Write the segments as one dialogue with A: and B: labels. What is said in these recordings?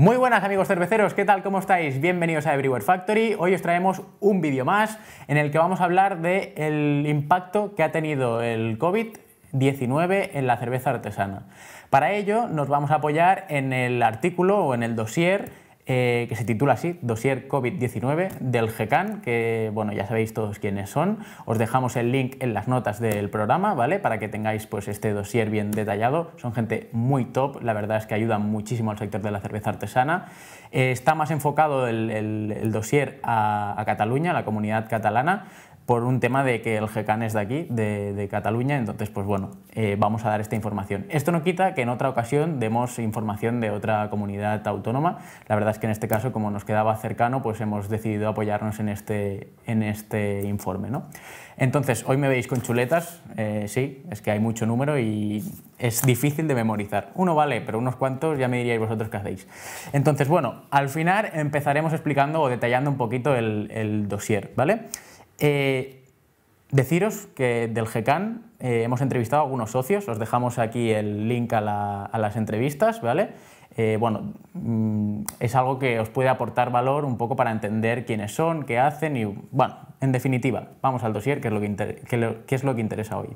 A: Muy buenas amigos cerveceros, ¿qué tal? ¿Cómo estáis? Bienvenidos a Everywhere Factory. Hoy os traemos un vídeo más en el que vamos a hablar del impacto que ha tenido el COVID-19 en la cerveza artesana. Para ello nos vamos a apoyar en el artículo o en el dossier eh, que se titula así, Dossier COVID-19 del GECAN, que bueno, ya sabéis todos quiénes son. Os dejamos el link en las notas del programa, Para que tengáis pues este dossier bien detallado. Son gente muy top, la verdad es que ayudan muchísimo al sector de la cerveza artesana. Eh, está más enfocado el, el, dossier a, a Cataluña, a la comunidad catalana, por un tema de que el GECAN es de aquí, de, Cataluña, entonces pues bueno, eh, vamos a dar esta información. Esto no quita que en otra ocasión demos información de otra comunidad autónoma, la verdad es que en este caso como nos quedaba cercano pues hemos decidido apoyarnos en este, en este informe. ¿no? Entonces, hoy me veis con chuletas, eh, sí, es que hay mucho número y es difícil de memorizar. Uno vale, pero unos cuantos ya me diríais vosotros qué hacéis. Entonces, bueno, al final empezaremos explicando o detallando un poquito el, el dossier, ¿vale? Eh, deciros que del GECAN eh, hemos entrevistado a algunos socios, os dejamos aquí el link a, las entrevistas, ¿vale? Eh, bueno, mm, es algo que os puede aportar valor un poco para entender quiénes son, qué hacen y, bueno, en definitiva, vamos al dossier, que es que es lo que interesa hoy.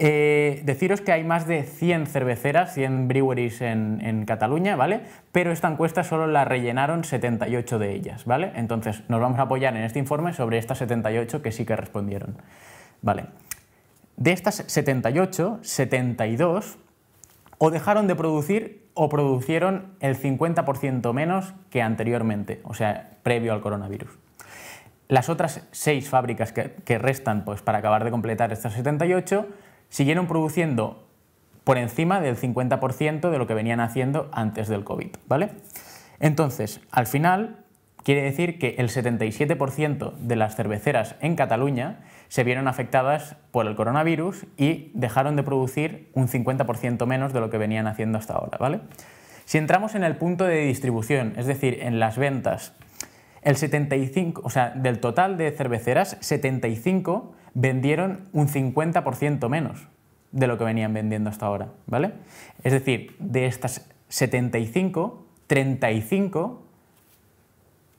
A: Eh, deciros que hay más de 100 cerveceras, 100 breweries en, Cataluña, ¿vale? Pero esta encuesta solo la rellenaron 78 de ellas, ¿vale? Entonces nos vamos a apoyar en este informe sobre estas 78 que sí que respondieron, ¿vale? De estas 78, 72 o dejaron de producir o producieron el 50% menos que anteriormente, o sea, previo al coronavirus. Las otras seis fábricas que, restan pues, para acabar de completar estas 78 siguieron produciendo por encima del 50% de lo que venían haciendo antes del COVID. ¿vale? Entonces, al final, quiere decir que el 77% de las cerveceras en Cataluña se vieron afectadas por el coronavirus y dejaron de producir un 50% menos de lo que venían haciendo hasta ahora. ¿vale? Si entramos en el punto de distribución, es decir, en las ventas, el 75, o sea, del total de cerveceras, 75 vendieron un 50% menos de lo que venían vendiendo hasta ahora, ¿vale? Es decir, de estas 75, 35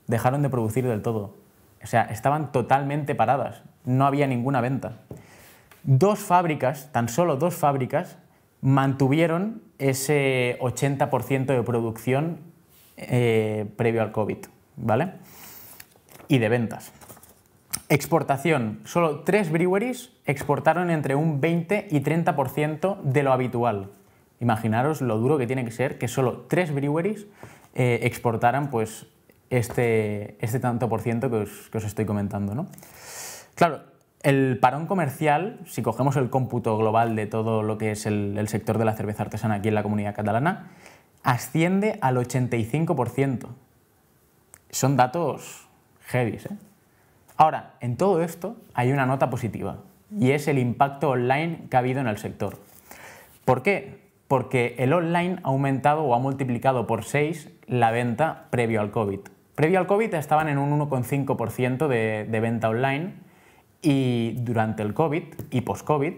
A: dejaron de producir del todo. O sea, estaban totalmente paradas, no había ninguna venta. Dos fábricas, tan solo dos fábricas, mantuvieron ese 80% de producción eh, previo al COVID, ¿vale? Y de ventas. Exportación. Solo tres breweries exportaron entre un 20 y 30% de lo habitual. Imaginaros lo duro que tiene que ser que solo tres breweries eh, exportaran pues, este, este tanto por ciento que os, estoy comentando. ¿no? Claro, el parón comercial, si cogemos el cómputo global de todo lo que es el, el sector de la cerveza artesana aquí en la comunidad catalana, asciende al 85%. Son datos heavy, ¿eh? Ahora, en todo esto hay una nota positiva y es el impacto online que ha habido en el sector. ¿Por qué? Porque el online ha aumentado o ha multiplicado por 6 la venta previo al COVID. Previo al COVID estaban en un 1,5% de, venta online y durante el COVID y post-COVID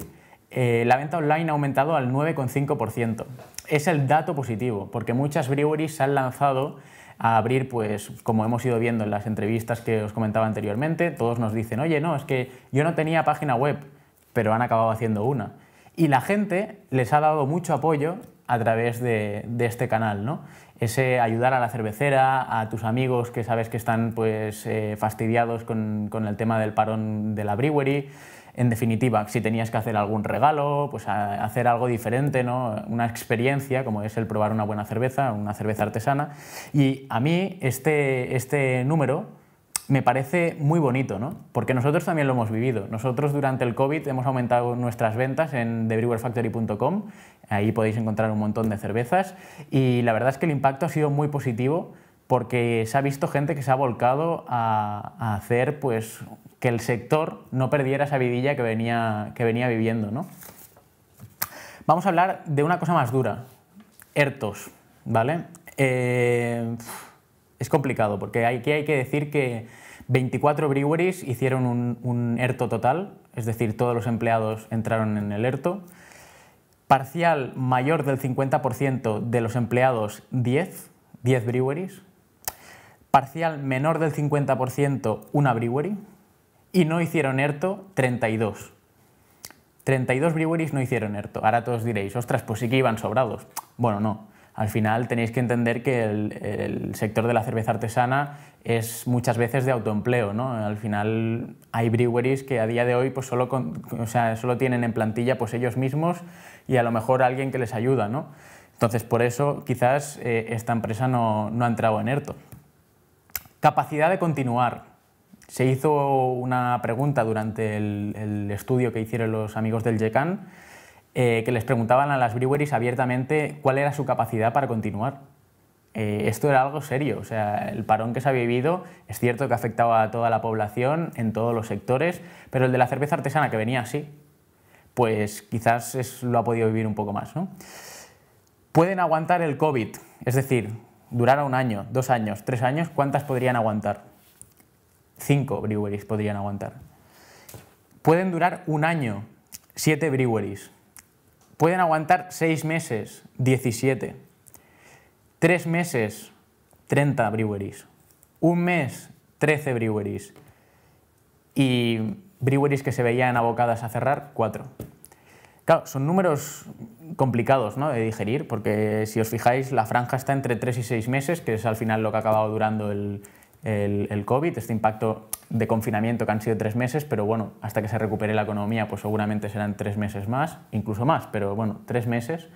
A: eh, la venta online ha aumentado al 9,5%. Es el dato positivo porque muchas breweries se han lanzado a abrir, pues como hemos ido viendo en las entrevistas que os comentaba anteriormente, todos nos dicen, oye, no, es que yo no tenía página web, pero han acabado haciendo una. Y la gente les ha dado mucho apoyo a través de, este canal, ¿no? Ese ayudar a la cervecera, a tus amigos que sabes que están pues eh, fastidiados con, con el tema del parón de la brewery, en definitiva, si tenías que hacer algún regalo, pues hacer algo diferente, ¿no? una experiencia, como es el probar una buena cerveza, una cerveza artesana. Y a mí este, este número me parece muy bonito, porque nosotros también lo hemos vivido. Nosotros durante el COVID hemos aumentado nuestras ventas en thebrewerfactory.com, ahí podéis encontrar un montón de cervezas, y la verdad es que el impacto ha sido muy positivo porque se ha visto gente que se ha volcado a, hacer pues, que el sector no perdiera esa vidilla que venía, que venía viviendo. Vamos a hablar de una cosa más dura, ERTOS. ¿vale? Eh, es complicado, porque aquí hay que decir que 24 breweries hicieron un, un ERTO total, es decir, todos los empleados entraron en el ERTO. Parcial mayor del 50% de los empleados, 10, 10 breweries, parcial menor del 50% una brewery y no hicieron ERTO 32. 32 breweries no hicieron ERTO. Ahora todos diréis, ostras, pues sí que iban sobrados. Bueno, no. Al final tenéis que entender que el, sector de la cerveza artesana es muchas veces de autoempleo, ¿no? Al final hay breweries que a día de hoy pues solo, solo tienen en plantilla pues ellos mismos y a lo mejor alguien que les ayuda, ¿no? Entonces por eso quizás eh, esta empresa no, no ha entrado en ERTO. Capacidad de continuar. Se hizo una pregunta durante el, estudio que hicieron los amigos del YECAN, eh, que les preguntaban a las breweries abiertamente cuál era su capacidad para continuar. Eh, esto era algo serio, o sea, el parón que se ha vivido es cierto que afectaba a toda la población, en todos los sectores, pero el de la cerveza artesana que venía así, pues quizás es, lo ha podido vivir un poco más. Pueden aguantar el COVID, es decir, durara un año, dos años, tres años, ¿cuántas podrían aguantar? Cinco breweries podrían aguantar. Pueden durar un año, siete breweries. Pueden aguantar seis meses, 17. Tres meses, 30 breweries. Un mes, 13 breweries. Y breweries que se veían abocadas a cerrar, cuatro. Claro, son números complicados ¿no? de digerir, porque si os fijáis, la franja está entre 3 y 6 meses, que es al final lo que ha acabado durando el, el, COVID, este impacto de confinamiento que han sido 3 meses, pero bueno, hasta que se recupere la economía, pues seguramente serán 3 meses más, incluso más, pero bueno, 3 meses.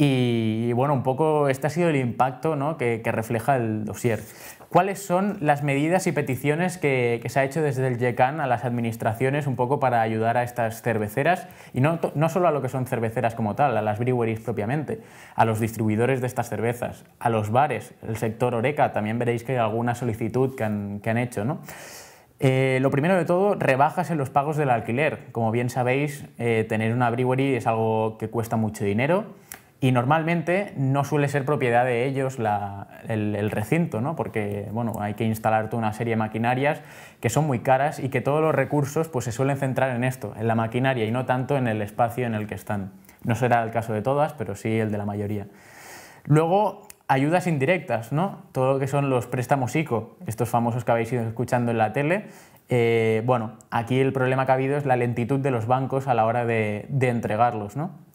A: Y, bueno, un poco este ha sido el impacto ¿no? que, que refleja el dossier. ¿Cuáles son las medidas y peticiones que, se ha hecho desde el YECAN a las administraciones un poco para ayudar a estas cerveceras? Y no, solo a lo que son cerveceras como tal, a las breweries propiamente, a los distribuidores de estas cervezas, a los bares, el sector Oreca, también veréis que hay alguna solicitud que han, hecho, eh, lo primero de todo, rebajas en los pagos del alquiler. Como bien sabéis, eh, tener una brewery es algo que cuesta mucho dinero y normalmente no suele ser propiedad de ellos el, recinto, ¿no? porque bueno, hay que instalar toda una serie de maquinarias que son muy caras y que todos los recursos pues, se suelen centrar en esto, en la maquinaria y no tanto en el espacio en el que están. No será el caso de todas, pero sí el de la mayoría. Luego, ayudas indirectas, ¿no? todo lo que son los préstamos ICO, estos famosos que habéis ido escuchando en la tele. Eh, bueno, aquí el problema que ha habido es la lentitud de los bancos a la hora de, de entregarlos. ¿no?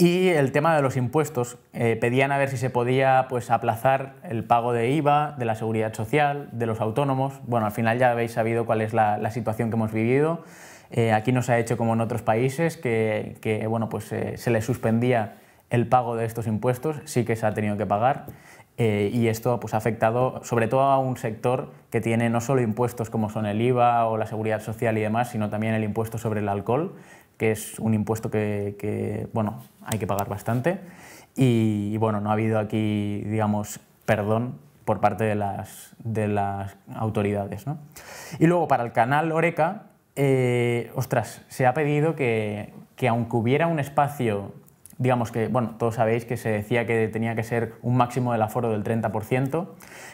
A: Y el tema de los impuestos. Eh, pedían a ver si se podía pues, aplazar el pago de IVA, de la seguridad social, de los autónomos. Bueno, al final ya habéis sabido cuál es la, situación que hemos vivido. Eh, aquí no se ha hecho como en otros países, que, pues, eh, se les suspendía el pago de estos impuestos, sí que se ha tenido que pagar. y esto pues, ha afectado sobre todo a un sector que tiene no solo impuestos como son el IVA o la seguridad social y demás, sino también el impuesto sobre el alcohol, que es un impuesto que, bueno, hay que pagar bastante. Y, bueno, no ha habido aquí, digamos, perdón por parte de las, de las autoridades. Y luego para el canal Oreca, eh, ostras, se ha pedido que, que aunque hubiera un espacio digamos que, bueno, todos sabéis que se decía que tenía que ser un máximo del aforo del 30%.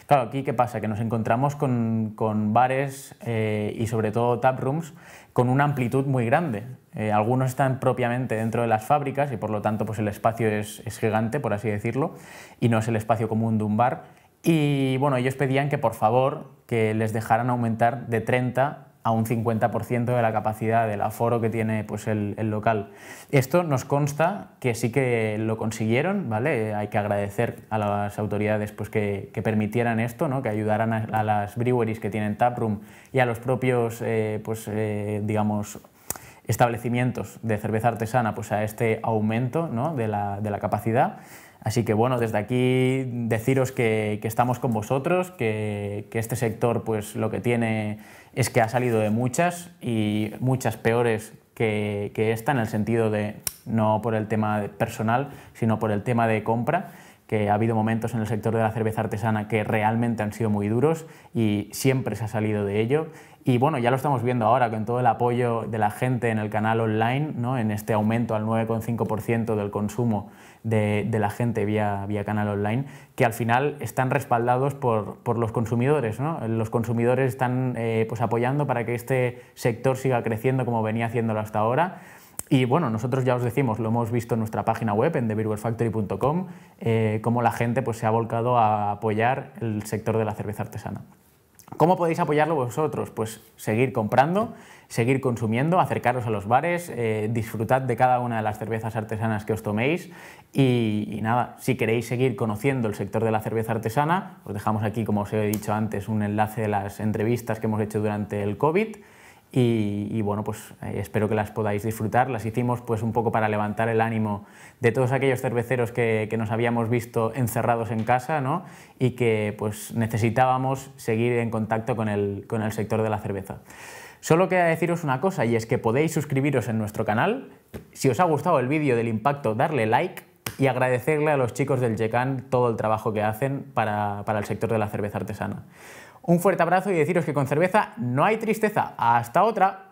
A: Claro, aquí qué pasa, que nos encontramos con, bares eh, y sobre todo taprooms con una amplitud muy grande. Eh, algunos están propiamente dentro de las fábricas y por lo tanto pues el espacio es, es gigante, por así decirlo, y no es el espacio común de un bar. Y bueno, ellos pedían que por favor que les dejaran aumentar de 30 a un 50% de la capacidad del aforo que tiene pues, el, local. Esto nos consta que sí que lo consiguieron, ¿vale? Hay que agradecer a las autoridades pues, que, permitieran esto, ¿no? que ayudaran a, las breweries que tienen taproom y a los propios, eh, pues, eh, digamos, establecimientos de cerveza artesana pues, a este aumento ¿no? de, la, de la capacidad. Así que bueno, desde aquí deciros que, estamos con vosotros, que, este sector pues lo que tiene es que ha salido de muchas y muchas peores que, esta en el sentido de no por el tema personal, sino por el tema de compra que ha habido momentos en el sector de la cerveza artesana que realmente han sido muy duros y siempre se ha salido de ello. Y bueno, ya lo estamos viendo ahora con todo el apoyo de la gente en el canal online, ¿no? en este aumento al 9,5% del consumo de, la gente vía, vía, canal online, que al final están respaldados por, los consumidores. Los consumidores están eh, pues apoyando para que este sector siga creciendo como venía haciéndolo hasta ahora. Y bueno, nosotros ya os decimos, lo hemos visto en nuestra página web, en TheVirwellFactory.com, eh, cómo la gente pues, se ha volcado a apoyar el sector de la cerveza artesana. ¿Cómo podéis apoyarlo vosotros? Pues seguir comprando, seguir consumiendo, acercaros a los bares, disfrutar eh, disfrutad de cada una de las cervezas artesanas que os toméis y, y, nada, si queréis seguir conociendo el sector de la cerveza artesana, os dejamos aquí, como os he dicho antes, un enlace de las entrevistas que hemos hecho durante el COVID. Y, bueno, pues eh, espero que las podáis disfrutar. Las hicimos pues un poco para levantar el ánimo de todos aquellos cerveceros que, nos habíamos visto encerrados en casa ¿no? y que pues necesitábamos seguir en contacto con el, sector de la cerveza. Solo queda deciros una cosa y es que podéis suscribiros en nuestro canal. Si os ha gustado el vídeo del impacto, darle like y agradecerle a los chicos del YECAN todo el trabajo que hacen para el sector de la cerveza artesana. Un fuerte abrazo y deciros que con cerveza no hay tristeza. Hasta otra.